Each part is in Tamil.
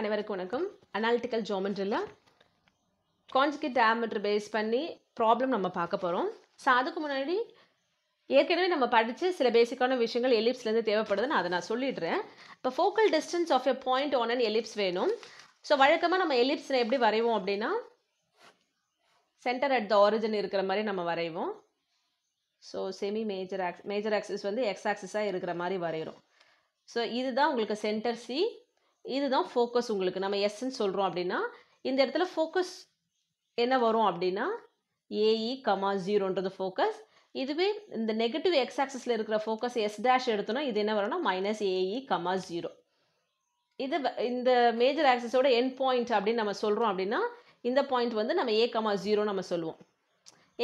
அனைவருக்கும் வணக்கம் அனாலிட்டிக்கல் ஜோமெண்ட்ரியில் கான்ஜிகேட் டேமெட்ரு பேஸ் பண்ணி ப்ராப்ளம் நம்ம பார்க்க போகிறோம் ஸோ அதுக்கு முன்னாடி ஏற்கனவே நம்ம படித்து சில பேசிக்கான விஷயங்கள் எலிப்ஸ்லேருந்து தேவைப்படுதுன்னு அதை நான் சொல்லிடுறேன் இப்போ focal distance of a point on an ellipse வேணும் ஸோ வழக்கமாக நம்ம எலிப்ஸில் எப்படி வரைவோம் அப்படின்னா சென்டர் அட் த ஆரிஜின் இருக்கிற மாதிரி நம்ம வரைவோம் so semi major axis major axis வந்து எக்ஸ் ஆக்சிஸாக இருக்கிற மாதிரி வரைகிறோம் ஸோ இதுதான் உங்களுக்கு சென்டர் சி இதுதான் ஃபோக்கஸ் உங்களுக்கு நம்ம எஸ்ன்னு சொல்கிறோம் அப்படின்னா இந்த இடத்துல ஃபோக்கஸ் என்ன வரும் அப்படின்னா ஏஇ கமா ஜீரோன்றது ஃபோக்கஸ் இதுவே இந்த நெகட்டிவ் எக்ஸ் ஆக்சஸில் இருக்கிற ஃபோக்கஸ் எஸ் டேஷ் எடுத்தோன்னா இது என்ன வரும்னா மைனஸ் ஏஇ கமா ஜீரோ இது இந்த மேஜர் ஆக்சஸோட என் பாயிண்ட் அப்படின்னு நம்ம சொல்கிறோம் அப்படின்னா இந்த பாயிண்ட் வந்து நம்ம ஏ கமா ஜீரோ நம்ம சொல்லுவோம்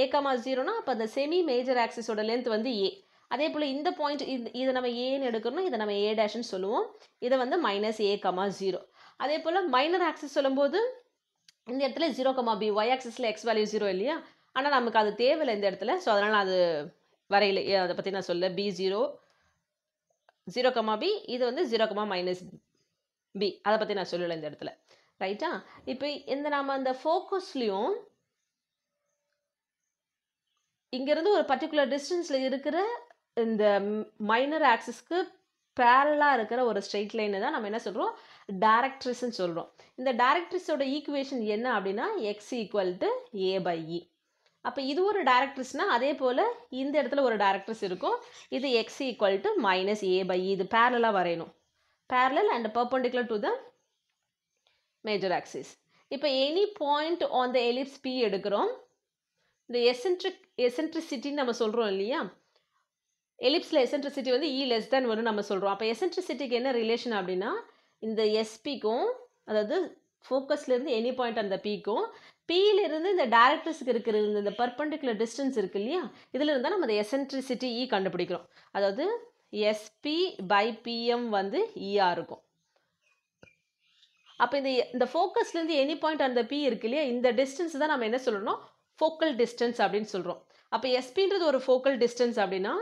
ஏ கமா ஜீரோனா அப்போ அந்த செமி மேஜர் ஆக்சஸோட லென்த் வந்து ஏ அதே போல் இந்த பாயிண்ட் இது இதை நம்ம ஏன்னு எடுக்கணும் இதை நம்ம ஏ டேஷ்னு சொல்லுவோம் இதை வந்து மைனஸ் ஏ கமா ஜீரோ அதே போல் மைனர் ஆக்சஸ் சொல்லும்போது இந்த இடத்துல ஜீரோ கமா பி ஒய் ஆக்சஸில் எக்ஸ் வேல்யூ ஜீரோ இல்லையா ஆனால் நமக்கு அது தேவையில்லை இந்த இடத்துல ஸோ அதனால் அது வரையில் அதை பற்றி நான் சொல்ல b zero zero comma b இது வந்து ஜீரோ கமா மைனஸ் பி அதை பற்றி நான் சொல்லலை இந்த இடத்துல ரைட்டா இப்போ இந்த நாம் அந்த ஃபோக்கஸ்லேயும் இங்கேருந்து ஒரு பர்டிகுலர் டிஸ்டன்ஸில் இருக்கிற இந்த மைனர் ஆக்சிஸ்க்கு பேரலாக இருக்கிற ஒரு ஸ்ட்ரெயிட் லைனை தான் நம்ம என்ன சொல்கிறோம் டேரக்ட்ரிஸ்ன்னு சொல்கிறோம் இந்த டேரக்ட்ரிஸோட ஈக்குவேஷன் என்ன அப்படின்னா x equal to a by e அப்போ இது ஒரு டேரக்ட்ரிஸ்னால் அதே போல் இந்த இடத்துல ஒரு டேரக்ட்ரிஸ் இருக்கும் இது x equal to minus a by இது பேரலாக வரையணும் parallel and perpendicular to the major axis இப்போ any point on the ellipse P எடுக்கிறோம் இந்த எசென்ட்ரிக் எசென்ட்ரிசிட்டின்னு நம்ம சொல்கிறோம் இல்லையா எலிப்ஸில் எசன்ட்ரிசிட்டி வந்து இ லெஸ் தேன் வரும் நம்ம சொல்கிறோம் அப்போ எசன்ட்ரிசிட்டிக்கு என்ன ரிலேஷன் அப்படின்னா இந்த எஸ்பிக்கும் அதாவது ஃபோக்கஸ்லேருந்து எனி பாயிண்ட் அந்த பிக்கும் பியிலிருந்து இந்த டேரக்டர்ஸுக்கு இருக்கிற இந்த பர்பண்டிகுலர் டிஸ்டன்ஸ் இருக்கு இல்லையா இதில் இருந்தால் நம்ம அந்த எசன்ட்ரிசிட்டி இ e கண்டுபிடிக்கிறோம் அதாவது எஸ்பி பை பிஎம் வந்து இஆர் e இருக்கும் அப்போ இந்த இந்த ஃபோக்கஸ்லேருந்து எனி பாயிண்ட் அந்த பி இருக்கு இல்லையா இந்த டிஸ்டன்ஸ் தான் நம்ம என்ன சொல்லணும் ஃபோக்கல் டிஸ்டன்ஸ் அப்படின்னு சொல்கிறோம் அப்போ எஸ்பின்றது ஒரு ஃபோக்கல் டிஸ்டன்ஸ் அப்படின்னா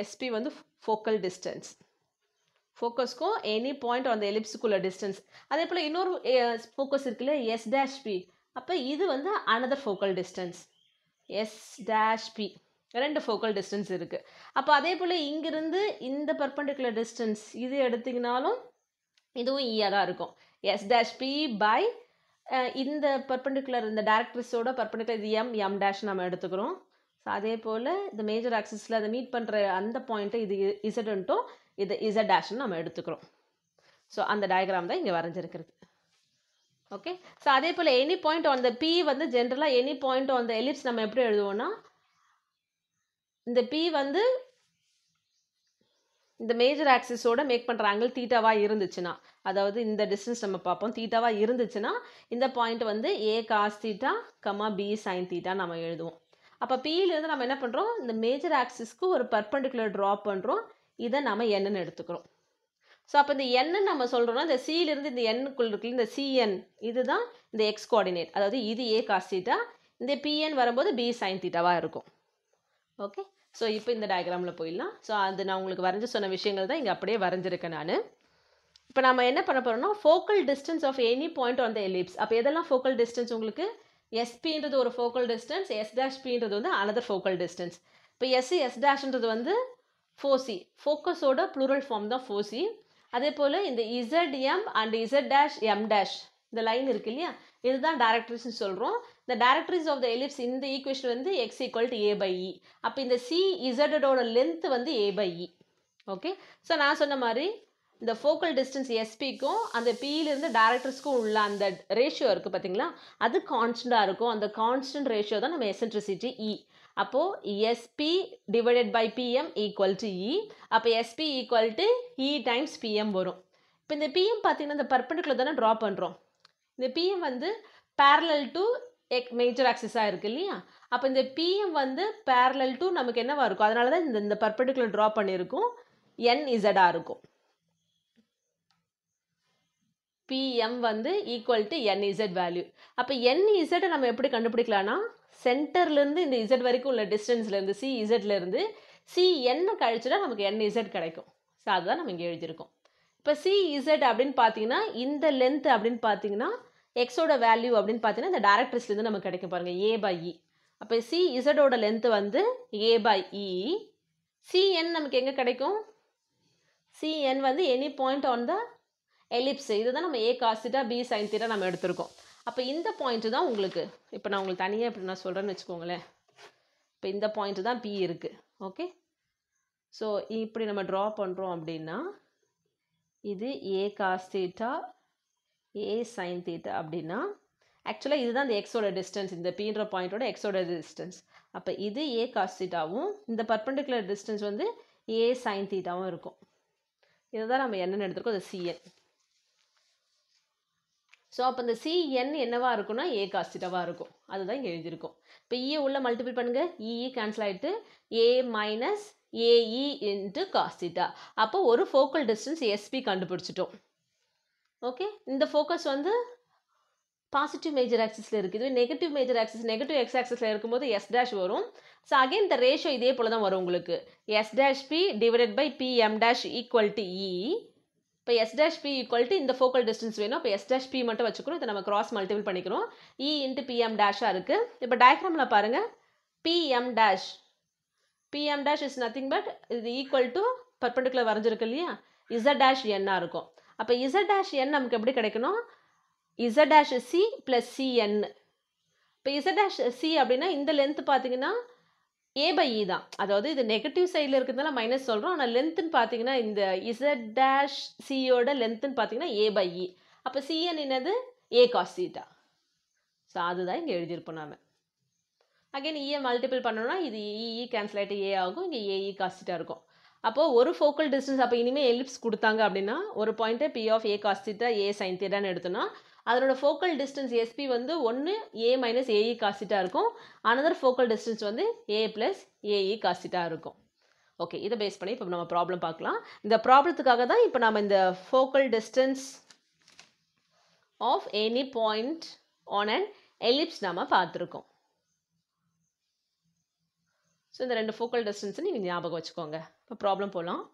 எஸ்பி வந்து ஃபோக்கல் டிஸ்டன்ஸ் ஃபோக்கஸ்க்கும் எனி பாயிண்ட் அந்த எலிப்ஸுக்குள்ள டிஸ்டன்ஸ் அதே போல் இன்னொரு ஃபோக்கஸ் eh, இருக்குல்ல எஸ் டேஷ் பி அப்போ இது வந்து another focal distance S dash P ரெண்டு ஃபோக்கல் டிஸ்டன்ஸ் இருக்குது அப்போ அதே போல் இங்கிருந்து இந்த பர்பண்டிகுலர் டிஸ்டன்ஸ் இது எடுத்திங்கனாலும் இதுவும் ஈயாக தான் இருக்கும் எஸ் டேஷ் பி பை இந்த பர்பண்டிகுலர் இந்த டேரக்ட்ரிஸோட பர்பண்டிகுலர் இது எம் எம் டேஷ் நம்ம எடுத்துக்கிறோம் ஸோ அதே போல் இந்த மேஜர் ஆக்சிஸில் அதை மீட் பண்ணுற அந்த பாயிண்ட்டை இது இசடுன்ட்டும் இது இசட் டேஷ்னு நம்ம எடுத்துக்கிறோம் ஸோ அந்த டயக்ராம் தான் இங்கே வரைஞ்சிருக்கிறது ஓகே ஸோ அதே போல் any point on the P வந்து ஜென்ரலாக any point on the ellipse நம்ம எப்படி எழுதுவோம்னா இந்த பி வந்து இந்த மேஜர் ஆக்சிஸோட மேக் பண்ணுற ஆங்கிள் தீட்டாவாக இருந்துச்சுன்னா அதாவது இந்த டிஸ்டன்ஸ் நம்ம பார்ப்போம் தீட்டாவாக இருந்துச்சுன்னா இந்த பாயிண்ட் வந்து a cos theta comma b sine theta நம்ம எழுதுவோம் அப்போ பியிலேருந்து நம்ம என்ன பண்ணுறோம் இந்த மேஜர் ஆக்சிஸ்க்கு ஒரு பர்பண்டிகுலர் ட்ரா பண்ணுறோம் இதை நம்ம என்னன்னு எடுத்துக்கிறோம் ஸோ அப்போ இந்த என்னு நம்ம சொல்கிறோம்னா இந்த சியிலிருந்து இந்த எண்ணுக்குள்ள இருக்குல்ல இந்த சிஎன் இது தான் இந்த எக்ஸ் கோஆர்டினேட் அதாவது இது ஏ காசிட்டா இந்த பிஎன் வரும்போது பி சைன் தீட்டாவாக இருக்கும் ஓகே ஸோ இப்போ இந்த டயக்ராமில் போயிடலாம் ஸோ அது நான் உங்களுக்கு வரைஞ்சி சொன்ன விஷயங்கள் தான் இங்கே அப்படியே வரைஞ்சிருக்கேன் நான் இப்போ நம்ம என்ன பண்ண போகிறோம்னா focal distance of any point on the ellipse அப்போ எதெல்லாம் ஃபோக்கல் டிஸ்டன்ஸ் உங்களுக்கு எஸ்பின்றது ஒரு ஃபோக்கல் டிஸ்டன்ஸ் எஸ் டேஷ் பின்றது வந்து அனதர் ஃபோக்கல் டிஸ்டன்ஸ் இப்போ எஸ்சி எஸ் டேஷ்ன்றது வந்து ஃபோசி ஃபோக்கஸோட ப்ளூரல் ஃபார்ம் தான் ஃபோசி அதே போல் இந்த Z M and Z dash M dash இந்த லைன் இருக்கு இல்லையா இதுதான் டேரக்டரிஸ்ன்னு சொல்கிறோம் இந்த டேரக்டரிஸ் ஆஃப் த எலிப்ஸ் இந்த ஈக்குவேஷன் வந்து x equal to a by e அப்போ இந்த சி இசடோட லென்த் வந்து a by e okay so நான் சொன்ன மாதிரி இந்த ஃபோக்கல் டிஸ்டன்ஸ் எஸ்பிக்கும் அந்த பியிலிருந்து டேரக்டர்ஸ்க்கும் உள்ள அந்த ரேஷியோ இருக்குது பார்த்தீங்களா அது கான்ஸ்டண்ட்டாக இருக்கும் அந்த கான்ஸ்டன்ட் ரேஷியோ தான் நம்ம எசன்ட்ரிசிட்டி இ அப்போது SP divided by PM equal to e அப்போ SP equal to e times PM வரும் இப்போ இந்த பிஎம் பார்த்தீங்கன்னா இந்த பர்பண்டிகுலர் தானே ட்ரா பண்ணுறோம் இந்த பிஎம் வந்து பேரலல் டு எக் மேஜர் ஆக்சிஸாக இருக்குது இல்லையா அப்போ இந்த பிஎம் வந்து பேரலல் டு நமக்கு என்னவாக இருக்கும் அதனால தான் இந்த இந்த பர்பண்டிகுலர் ட்ரா பண்ணியிருக்கும் என் இசடாக இருக்கும் பிஎம் வந்து ஈக்குவல் டு என்இசட் வேல்யூ அப்போ என் என்இசட்டை நம்ம எப்படி கண்டுபிடிக்கலாம்னா சென்டர்லேருந்து இந்த இசட் வரைக்கும் உள்ள டிஸ்டன்ஸ்லேருந்து சி இசட்லேருந்து சி என்ன கழிச்சுட்டா நமக்கு என்இசட் கிடைக்கும் ஸோ அதுதான் நம்ம இங்கே எழுதியிருக்கோம் இப்போ சி இசட் அப்படின்னு பார்த்தீங்கன்னா இந்த லென்த் அப்படின்னு பார்த்தீங்கன்னா எக்ஸோட வேல்யூ அப்படின்னு பார்த்தீங்கன்னா இந்த டேரக்டர்ஸ்லேருந்து நமக்கு கிடைக்கும் பாருங்கள் ஏ பை இ e. அப்போ சி இசடோட லென்த்து வந்து ஏ பை இ சிஎன் நமக்கு எங்கே கிடைக்கும் சிஎன் வந்து any point on the ellipse ellipse தான் நம்ம a cos theta b sine theta நம்ம எடுத்திருக்கோம் அப்போ இந்த பாயிண்ட்டு தான் உங்களுக்கு இப்போ நான் உங்களுக்கு தனியாக இப்படி நான் சொல்கிறேன்னு வச்சுக்கோங்களேன் இப்போ இந்த பாயிண்ட்டு தான் பி இருக்குது ஓகே ஸோ இப்படி நம்ம ட்ரா பண்ணுறோம் அப்படின்னா இது a cos a sine theta அப்படின்னா ஆக்சுவலாக இதுதான் இந்த எக்ஸோட டிஸ்டன்ஸ் இந்த பீன்ற பாயிண்ட்டோட எக்ஸோட டிஸ்டன்ஸ் அப்போ இது ஏ காஸ் இந்த பர்பண்டிகுலர் டிஸ்டன்ஸ் வந்து ஏ சைன் தீட்டாவும் இருக்கும் இதை தான் நம்ம என்னென்னு எடுத்துருக்கோம் அது சிஎன் ஸோ அப்போ இந்த சிஎன் என்னவாக இருக்கும்னா ஏ காசிட்டவாக இருக்கும் அதுதான் இங்கே எழுதியிருக்கும் இப்போ இஏ உள்ள மல்டிபிள் பண்ணுங்கள் இஇ கேன்சல் ஆகிட்டு a minus a e into cos theta அப்போ ஒரு ஃபோக்கல் டிஸ்டன்ஸ் எஸ்பி கண்டுபிடிச்சிட்டோம் ஓகே இந்த ஃபோக்கஸ் வந்து பாசிட்டிவ் மேஜர் ஆக்சஸில் இருக்குது இதுவே negative major axis negative x ஆக்சஸில் இருக்கும்போது எஸ் டேஷ் வரும் ஸோ அகைன் இந்த ரேஷியோ இதே போல் தான் வரும் உங்களுக்கு S dash P divided by PM dash equal to e இப்போ எஸ் டேஷ் பி ஈக்குவல்ட்டு இந்த ஃபோக்கல் டிஸ்டன்ஸ் வேணும் இப்போ எஸ் டேஷ் பி மட்டும் வச்சுக்கணும் இதை நம்ம கிராஸ் மல்டிபிள் பண்ணிக்கிறோம் இ இன்ட்டு பிஎம் டேஷாக இருக்குது இப்போ டயக்ராமில் பாருங்கள் PM dash PM dash is nothing but இது ஈக்குவல் டு பர்பண்டிகுலர் வரைஞ்சிருக்கு இல்லையா இசட் டேஷ் என்னாக இருக்கும் அப்போ இசட் டேஷ் என் நமக்கு எப்படி கிடைக்கணும் Z dash C plus N இப்போ இசட் டேஷ் சி அப்படின்னா இந்த லென்த் பார்த்தீங்கன்னா ஏ பை இ தான் அதாவது இது நெகட்டிவ் சைடில் இருக்கிறதுனால மைனஸ் சொல்கிறோம் ஆனால் லென்த்துன்னு பார்த்தீங்கன்னா இந்த இசட் டேஷ் சியோட லென்த்துன்னு பார்த்தீங்கன்னா ஏ பை இ e. அப்போ சிஎன் என்னது ஏ காஸ் சீட்டா ஸோ அதுதான் இங்கே எழுதியிருப்போம் நாம் அகைன் இஏ மல்டிபிள் பண்ணோம்னா இது இஇ கேன்சல் ஆகிட்டு ஏ ஆகும் இங்கே ஏஇ காசிட்டா இருக்கும் அப்போது ஒரு ஃபோக்கல் டிஸ்டன்ஸ் அப்போ இனிமேல் எலிப்ஸ் கொடுத்தாங்க அப்படின்னா ஒரு பாயிண்ட்டை P of a cos theta a sine தீட்டான்னு எடுத்தோன்னா அதனோட ஃபோக்கல் டிஸ்டன்ஸ் எஸ்பி வந்து ஒன்று ஏ மைனஸ் ஏஇ காசிட்டாக இருக்கும் அனதர் ஃபோக்கல் டிஸ்டன்ஸ் வந்து ஏ ப்ளஸ் ஏஇ காசிட்டாக இருக்கும் ஓகே இதை பேஸ் பண்ணி இப்போ நம்ம ப்ராப்ளம் பார்க்கலாம் இந்த ப்ராப்ளத்துக்காக தான் இப்போ நம்ம இந்த focal distance of any point on and ellipse நாம் பார்த்துருக்கோம் ஸோ இந்த ரெண்டு ஃபோக்கல் டிஸ்டன்ஸ் நீங்கள் ஞாபகம் வச்சுக்கோங்க இப்போ ப்ராப்ளம் போகலாம்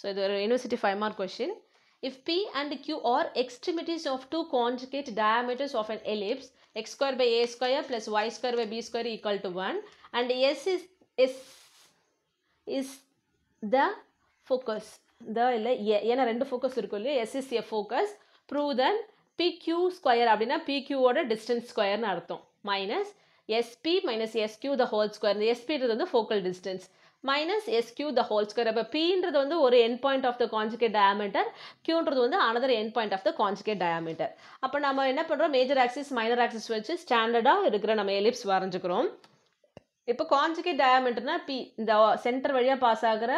ஸோ இது ஒரு university five mark question If P and Q are extremities of two conjugate diameters of an ellipse, x square by a square plus y square by b square equal to 1 and S is, S is the focus. The இல்லை ஏன்னா ரெண்டு ஃபோக்கஸ் இருக்கும் இல்லையா S is a focus prove that PQ square அப்படின்னா பிக்யூவோட டிஸ்டன்ஸ் ஸ்கொயர்னு அர்த்தம் Minus SP minus எஸ்கியூ the whole square இந்த எஸ்பின்றது வந்து focal distance minus எஸ்கியூ the whole square அப்போ பின்றது வந்து ஒரு an point of the conjugate diameter கியூன்றது வந்து another an point of the conjugate diameter அப்போ நம்ம என்ன பண்ணுறோம் மேஜர் ஆக்சிஸ் மைனர் ஆக்சிஸ் வச்சு ஸ்டாண்டர்டாக இருக்கிற நம்ம எலிப்ஸ் வரைஞ்சிக்கிறோம் இப்போ கான்ஜிகேட் டயாமீட்டர்னா பி இந்த சென்டர் வழியாக பாஸ் ஆகிற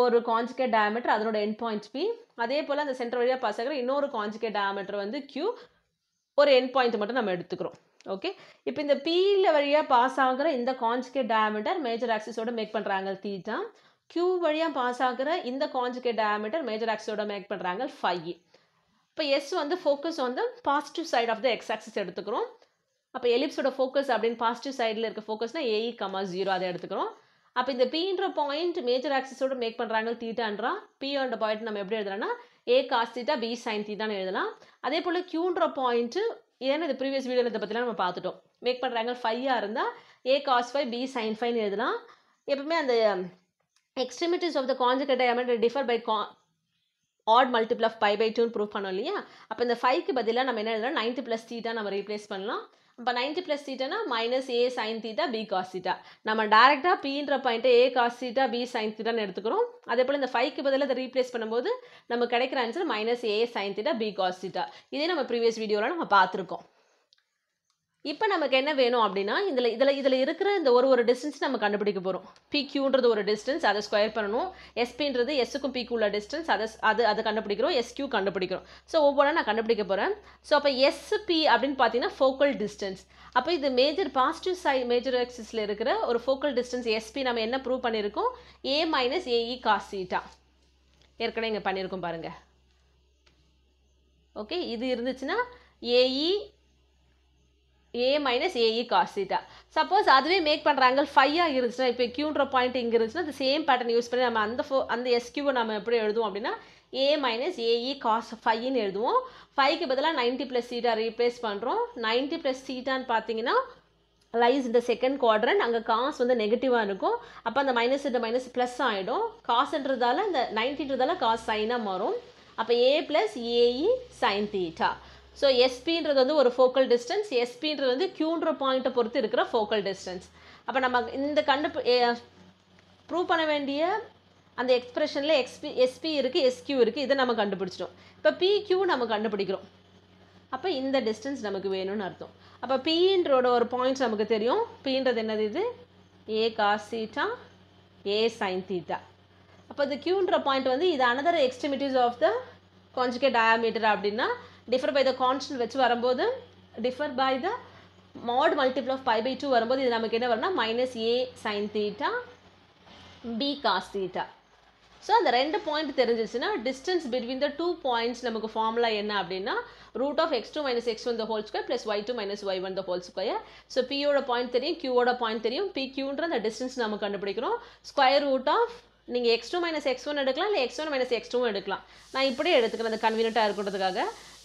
ஒரு கான்ஜிகேட் டயாமீட்டர் அதனோட என் பாயிண்ட் பி அதே போல் அந்த சென்டர் வழியாக பாஸ் ஆகிற இன்னொரு கான்ஜிகேட் டயாமீட்டர் வந்து கியூ ஒரு என் பாயிண்ட் மட்டும் நம்ம எடுத்துக்கிறோம் ஓகே இப்போ இந்த பியில் வழியாக பாஸ் ஆகுற இந்த கான்ஜுகேட் டயாமீட்டர் மேஜர் ஆக்சிஸோட மேக் பண்ணுறாங்க தீட்டா க்யூ வழியாக பாஸ் ஆகிற இந்த கான்ஜுகேட் டயாமீட்டர் மேஜர் ஆக்சிஸோட மேக் பண்ணுறாங்க ஃபைவ் இப்போ எஸ் வந்து ஃபோக்கஸ் வந்து positive side of the x axis எடுத்துக்கிறோம் அப்போ எலிப்ஸோட ஃபோக்கஸ் அப்படின்னு பாசிட்டிவ் சைடில் இருக்க ஃபோக்கஸ்னால் ஏஇ கமா ஜீரோ அதை எடுத்துக்கிறோம் அப்போ இந்த பின்ற பாயிண்ட் மேஜர் ஆக்சிஸோட மேக் பண்ணுறாங்க தீட்டான்றா பியோன்ற பாயிண்ட் நம்ம எப்படி எழுதலாம்னா a cos theta b sine தீட்டான்னு எழுதலாம் அதே போல் க்யூன்ற பாயிண்ட்டு ஏன்னா இது ப்ரீவியஸ் வீடியோவில் இதை பற்றிலாம் நம்ம பார்த்துட்டோம் மேக் பண்ணுறாங்க ஃபையாக இருந்தால் a cos five b sine fine எழுதலாம் எப்பவுமே அந்த extremities of the conjugate diameter differ by கா odd multiple of pi by டூன்னு ப்ரூவ் பண்ணோம் இல்லையா அப்போ இந்த ஃபைவ்க்கு பதிலாக நம்ம என்ன எழுதலாம் நைன்த்து ப்ளஸ் தீட்டாக நம்ம ரீப்ளேஸ் பண்ணலாம் இப்போ நைன்டி ப்ளஸ் தீட்டானா minus a sine theta b cos நம்ம டேரெக்டாக பின்ற பாயிண்ட்டை ஏ காஸ் பி சைன் தீட்டான்னு எடுத்துக்கிறோம் அதே போல் இந்த ஃபைவ்க்கு பதிலாக அதை ரீப்ளேஸ் பண்ணும்போது நம்ம கிடைக்கிற answer minus a sine theta b cos இதே நம்ம ப்ரீவியஸ் வீடியோவில் நம்ம பார்த்துருக்கோம் இப்போ நமக்கு என்ன வேணும் அப்படின்னா இதில் இதில் இதில் இருக்கிற இந்த ஒரு ஒரு டிஸ்டன்ஸ் நம்ம கண்டுபிடிக்க போகிறோம் பிக்யூன்றது ஒரு டிஸ்டன்ஸ் அதை ஸ்கொயர் பண்ணணும் எஸ்பின்றது எஸ்ஸுக்கும் பிக்கு உள்ள டிஸ்டன்ஸ் அதை அது அதை கண்டுபிடிக்கிறோம் எஸ்கியூ கண்டுபிடிக்கிறோம் ஸோ ஒவ்வொன்றா நான் கண்டுபிடிக்க போகிறேன் ஸோ அப்போ எஸ்பி அப்படின்னு பார்த்தீங்கன்னா ஃபோக்கல் டிஸ்டன்ஸ் அப்போ இது மேஜர் பாசிட்டிவ் சை மேஜர் ஆக்சிஸில் இருக்கிற ஒரு ஃபோக்கல் டிஸ்டன்ஸ் எஸ்பி நம்ம என்ன ப்ரூவ் பண்ணியிருக்கோம் ஏ மைனஸ் ஏஇ காசிட்டா ஏற்கனவே இங்கே பண்ணியிருக்கோம் பாருங்கள் ஓகே இது இருந்துச்சுன்னா a e a minus a e cos theta suppose அதுவே மேக் பண்ணுற ஆங்கிள் ஃபைவாக இருந்துச்சுன்னா இப்போ கியூன்ற பாயிண்ட் இங்கே இருந்துச்சுன்னா அந்த சேம் பேட்டர்ன் யூஸ் பண்ணி நம்ம அந்த ஃபோ அந்த எஸ்கியூவை நம்ம எப்படி எழுதுவோம் அப்படின்னா ஏ மைனஸ் ஏஇ காஸ் ஃபைன்னு எழுதுவோம் ஃபைவ்க்கு பதிலாக நைன்ட்டி ப்ளஸ் சீட்டா ரீப்ளேஸ் பண்ணுறோம் நைன்ட்டி ப்ளஸ் சீட்டான்னு பார்த்தீங்கன்னா லைஸ் இந்த செகண்ட் குவாட்ரன் அங்கே காசு வந்து நெகட்டிவாக இருக்கும் அப்போ அந்த மைனஸ் இந்த மைனஸ் ப்ளஸ் ஆகிடும் காசுன்றதால இந்த நைன்டின்றதால காசு சைனாக மாறும் அப்போ a plus a e sine theta so எஸ்பின்றது வந்து ஒரு ஃபோக்கல் டிஸ்டன்ஸ் எஸ்பின்றது வந்து கியூன்ற பாயிண்ட்டை பொறுத்து இருக்கிற ஃபோக்கல் டிஸ்டன்ஸ் அப்போ நம்ம இந்த கண்டு ப்ரூவ் பண்ண வேண்டிய அந்த எக்ஸ்பிரஷனில் எக்ஸ்பி எஸ்பி இருக்குது எஸ்கியூ இருக்குது இதை நம்ம கண்டுபிடிச்சிட்டோம் இப்போ பிக்யூ நம்ம கண்டுபிடிக்கிறோம் அப்போ இந்த டிஸ்டன்ஸ் நமக்கு வேணும்னு அர்த்தம் அப்போ பீன்றோட ஒரு பாயிண்ட் நமக்கு தெரியும் பின்றது என்னது இது ஏ காசீட்டா ஏ சைன் தீட்டா அப்போ இது கியூன்ற பாயிண்ட் வந்து இது another extremities of the conjugate diameter அப்படின்னா டிஃபர் பை த constant வச்சு வரும்போது differ by the mod multiple of pi by two வரம்போது இது நமக்கு என்ன வரும்னா minus a sin theta b cos theta so அந்த ரெண்டு பாயிண்ட் தெரிஞ்சிச்சுன்னா distance between the two points நமக்கு ஃபார்முலா என்ன அப்படின்னா root of x two minus x one the whole square plus y two minus y one the whole square so பியோட பாயிண்ட் தெரியும் கியூவோட பாயிண்ட் தெரியும் பி கியூன்ற அந்த டிஸ்டன்ஸ் நாம் கண்டுபிடிக்கிறோம் ஸ்கொயர் ரூட் ஆஃப் நீங்கள் x two minus x one எடுக்கலாம் இல்லை எக்ஸ் ஒன் மைனஸ் எக்ஸ் டூவும் எடுக்கலாம் நான் இப்படியே எடுத்துக்கிறேன் அது கன்வீனியண்ட்டாக இருக்கிறதுக்காக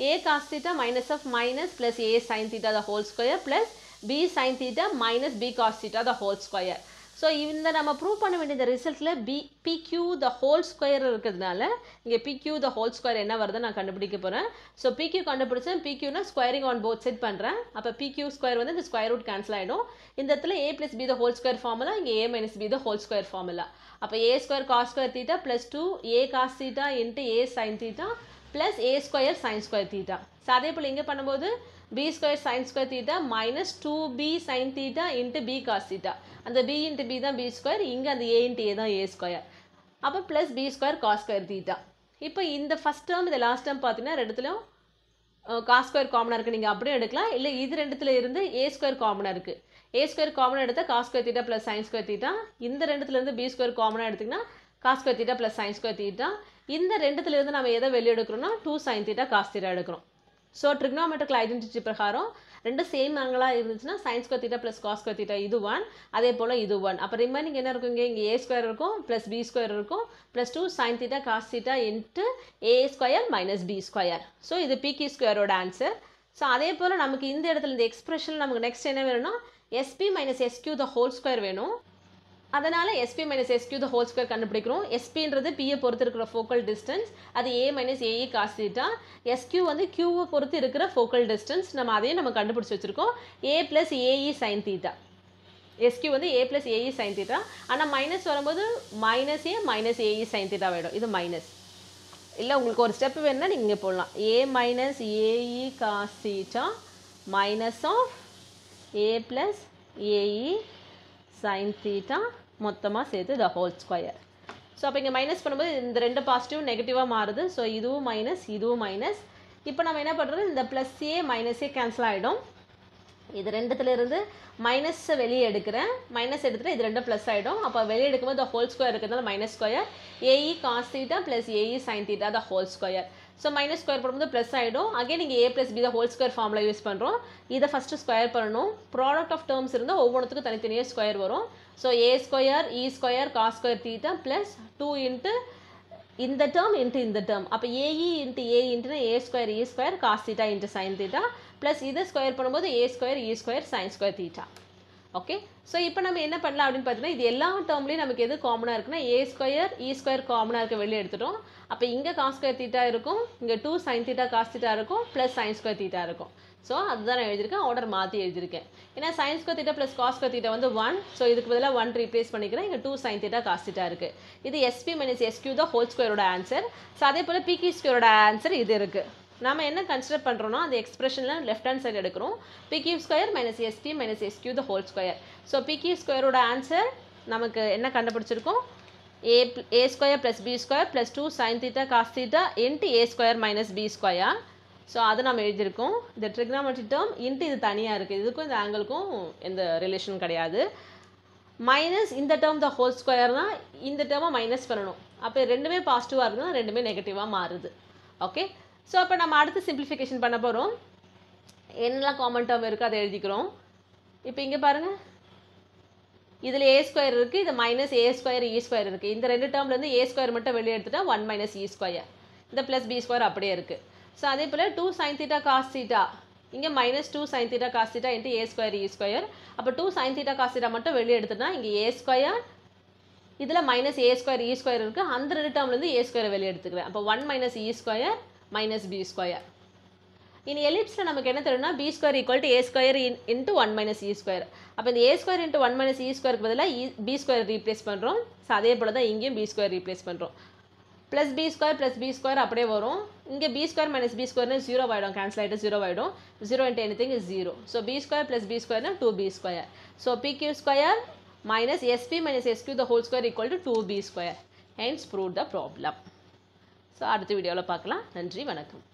a cos theta minus of minus plus a sine theta the whole square plus b sine theta minus b cos theta the whole square so இந்த நம்ம ப்ரூவ் பண்ண வேண்டிய இந்த ரிசல்ட்டில் P PQ the whole square இருக்கிறதுனால இங்கே பிக்யூ த ஹோல் ஸ்கொயர் என்ன வருதுன்னு நான் கண்டுபிடிக்க போகிறேன் ஸோ பிக்யூ கண்டுபிடிச்சேன் பிக்யூனா ஸ்கொயரிங் ஆன் போத் செட் பண்ணுறேன் அப்போ பிக்யூ ஸ்கொயர் வந்து இந்த ஸ்கொயர் ரூட் கேன்சல் ஆகிடும் இந்த இடத்துல a plus b the whole square formula இங்கே a minus b the whole square formula அப்போ a square cos square theta plus two a cos theta into a sine theta plus a square sine square theta so அதே போல் இங்கே பண்ணும்போது b square sine square theta minus two b sine theta into b cos theta அந்த பி இன்ட்டு பி தான் பி ஸ்கொயர் இங்கே அந்த ஏ இன்ட்டு ஏ தான் ஏ ஸ்கொயர் அப்போ plus b square cos square theta இப்போ இந்த ஃபஸ்ட் டேர்ம் இந்த லாஸ்ட் டேர்ம் பார்த்தீங்கன்னா ரெண்டுத்துலையும் காஸ் ஸ்கொயர் காமனாக இருக்குது நீங்கள் அப்படியே எடுக்கலாம் இல்லை இது ரெண்டுத்தில் இருந்து ஏ ஸ்கொயர் காமனாக இருக்குது ஏ ஸ்கொயர் காமனாக எடுத்தால் cos square theta plus sine square theta இந்த ரெண்டுத்துலேருந்து பி ஸ்கொயர் காமனாக எடுத்திங்கன்னா cos square theta plus sine square theta இந்த ரெண்டுத்துலேருந்து நம்ம எதை வெளியே எடுக்கிறோம்னா two sine theta cos theta எடுக்கிறோம் ஸோ ட்ரிக்னோமெட்ரிக்கல் ஐடென்டிட்டி பிரகாரம் ரெண்டு சேம் ஆங்கிளாக இருந்துச்சுன்னா சயின்ஸ் கொத்திட்டா ப்ளஸ் காஸ் கொத்திட்டா இது ஒன் அதே போல் இது ஒன் அப்போ ரிமைனிங் என்ன இருக்கும் இங்கே இங்கே ஏ ஸ்கொயர் இருக்கும் ப்ளஸ் பி ஸ்கொயர் இருக்கும் plus two sine theta cos theta into a square minus b square so இது பிகி ஸ்கொயரோட ஆன்சர் ஸோ அதே போல் நமக்கு இந்த இடத்துல இந்த எக்ஸ்பிரஷன் நமக்கு நெக்ஸ்ட் என்ன வேணும்னா SP minus எஸ்கியூ the whole square வேணும் அதனால் SP minus எஸ்கியூ the whole square கண்டுபிடிக்கிறோம் எஸ்பின்றது பியை e பொறுத்து இருக்கிற ஃபோக்கல் டிஸ்டன்ஸ் அது a minus a e cos SQ வந்து கியூவை பொறுத்து இருக்கிற ஃபோக்கல் டிஸ்டன்ஸ் நம்ம அதையும் நம்ம கண்டுபிடிச்சி வச்சுருக்கோம் a plus a e sine e theta SQ வந்து a plus a e sine theta ஆனால் மைனஸ் வரும்போது minus a minus a e sine theta ஆகிடும் இது மைனஸ் இல்லை உங்களுக்கு ஒரு ஸ்டெப் வேணுன்னா நீங்கள் இங்கே போடலாம் a minus a e cos minus of a plus a e sine theta மொத்தமாக சேர்த்து த ஹோல் ஸ்கொயர் ஸோ அப்போ இங்கே மைனஸ் பண்ணும்போது இந்த ரெண்டு பாசிட்டிவ் நெகட்டிவாக மாறுது ஸோ இதுவும் மைனஸ் இதுவும் மைனஸ் இப்போ நம்ம என்ன பண்ணுறது இந்த ப்ளஸ் மைனஸே கேன்சல் ஆகிடும் இது ரெண்டுத்துலேருந்து மைனஸை வெளியே எடுக்கிறேன் மைனஸ் எடுத்துகிட்டு இது ரெண்டு ப்ளஸ் ஆகிடும் அப்போ வெளியே எடுக்கும்போது ஹோல் ஸ்கொயர் இருக்கிறதுனால minus square a e cos theta plus a e sine theta the whole square so minus square பண்ணும்போது ப்ளஸ் ஆகிடும் அகே நீங்கள் ஏ ப்ளஸ் பி தான் ஹோல் ஸ்கொயர் ஃபார்மில் யூஸ் பண்ணுறோம் இதை ஃபஸ்ட்டு ஸ்கொயர் பண்ணணும் ப்ராடக்ட் ஆஃப் டேர்ம்ஸ் இருந்தால் ஒவ்வொன்றுத்துக்கும் தனித்தனியாக ஸ்கொயர் வரும் so a square e square cos square theta plus two into இந்த டேர்ம் இன்ட்டு இந்த டேர்ம் அப்போ ஏஇ இன்ட்டு ஏ இன்ட்டுனா ஏ square e square cos theta into sine theta plus இதை ஸ்கொயர் பண்ணும்போது a square e square sine square theta okay so இப்போ நம்ம என்ன பண்ணலாம் அப்படின்னு பார்த்தீங்கன்னா இது எல்லா டேர்ம்லேயும் நமக்கு எது காமனாக இருக்குன்னா ஏ ஸ்கொயர் இ ஸ்கொயர் காமனாக இருக்க வெளியே எடுத்துட்டோம் அப்போ இங்கே காஸ் ஸ்கொயர் தீட்டாக இருக்கும் இங்கே two sine theta cos theta இருக்கும் ப்ளஸ் சைன் ஸ்கொயர் தீட்டா இருக்கும் ஸோ அதுதான் நான் எழுதியிருக்கேன் ஆர்டர் மாற்றி எழுதியிருக்கேன் ஏன்னா sines square theta plus cos square theta வந்து ஒன் ஸோ இதுக்கு பதிலாக ஒன் ரீப்ளேஸ் பண்ணிக்கிறேன் இங்கே two sine theta cos theta இருக்குது இது எஸ்பி மைனஸ் எஸ்கியூ தான் ஹோல் ஸ்கொயரோட ஆன்சர் ஸோ அதே போல் பிகி ஸ்கொயரோட ஆன்சர் இது இருக்குது நம்ம என்ன கன்சிடர் பண்ணுறோன்னா அந்த எக்ஸ்பிரஷனில் லெஃப்ட் ஹேண்ட் சைடு எடுக்கிறோம் PQ square minus ST minus எஸ்கியூ the whole square so PQ ஸ்கொயரோட ஆன்சர் நமக்கு என்ன கண்டுபிடிச்சிருக்கோம் a a square plus b square plus two sine theta cos theta into a square minus b square so அதை நம்ம எழுதியிருக்கோம் இந்த ட்ரிக்னாமெட்ரி டேர்ம் இன்ட்டு இது தனியாக இருக்குது இதுக்கும் இந்த ஆங்கிளுக்கும் எந்த ரிலேஷன் கிடையாது மைனஸ் இந்த டேர்ம் த ஹோல் ஸ்கொயர்னால் இந்த டேர்மை மைனஸ் பண்ணணும் அப்போ ரெண்டுமே பாசிட்டிவாக இருக்குதுன்னா ரெண்டுமே நெகட்டிவாக மாறுது ஓகே ஸோ அப்போ நம்ம அடுத்து சிம்பிளிஃபிகேஷன் பண்ண போகிறோம் என்னெல்லாம் காமன் டேர்ம் இருக்குது அதை எழுதிக்கிறோம் இப்போ இங்கே பாருங்கள் இதில் ஏ ஸ்கொயர் இருக்குது இது minus a square e square இருக்குது இந்த ரெண்டு டேர்ம்லேருந்து ஏ ஸ்கொயர் மட்டும் வெளியே எடுத்துட்டா ஒன் மைனஸ் இ ஸ்கொயர் இந்த ப்ளஸ் பி ஸ்கொயர் அப்படியே இருக்குது ஸோ அதே போல் two sine theta cos theta இங்கே minus two sine theta cos theta into a square e square அப்போ two sine theta cos theta மட்டும் வெளியே எடுத்துட்டா இங்கே ஏ ஸ்கொயர் இதில் minus a square e square இருக்குது அந்த ரெண்டு டேர்ம்லேருந்து ஏ ஸ்கொயர் வெளியே எடுத்துக்குவேன் அப்போ one minus e e square minus b square இனி எலிப்ஸில் நமக்கு என்ன தெரியும்னா b square equal to a square in into one minus e square அப்போ இந்த a square into one minus e ஸ்கொயருக்கு பதிலாக இ பி ஸ்கொயர் ரீப்ளேஸ் பண்ணுறோம் ஸோ அதே போல் தான் இங்கேயும் பி ஸ்கொயர் ரீப்ளேஸ் பண்ணுறோம் plus b square plus b square அப்படியே வரும் இங்கே பி ஸ்கொயர் மைனஸ் பி ஸ்கொயர்னு ஜீரோ ஆகிடும் கேன்சல் ஆகிட்டு ஜீரோ ஆகிடும் zero into anything is zero so p square plus p ஸ்கொயர்னா two p square so p q square minus sp minus எஸ்கியூ the whole square equal to two p square hence prove the problem so அடுத்த வீடியோவில் பார்க்கலாம் நன்றி வணக்கம்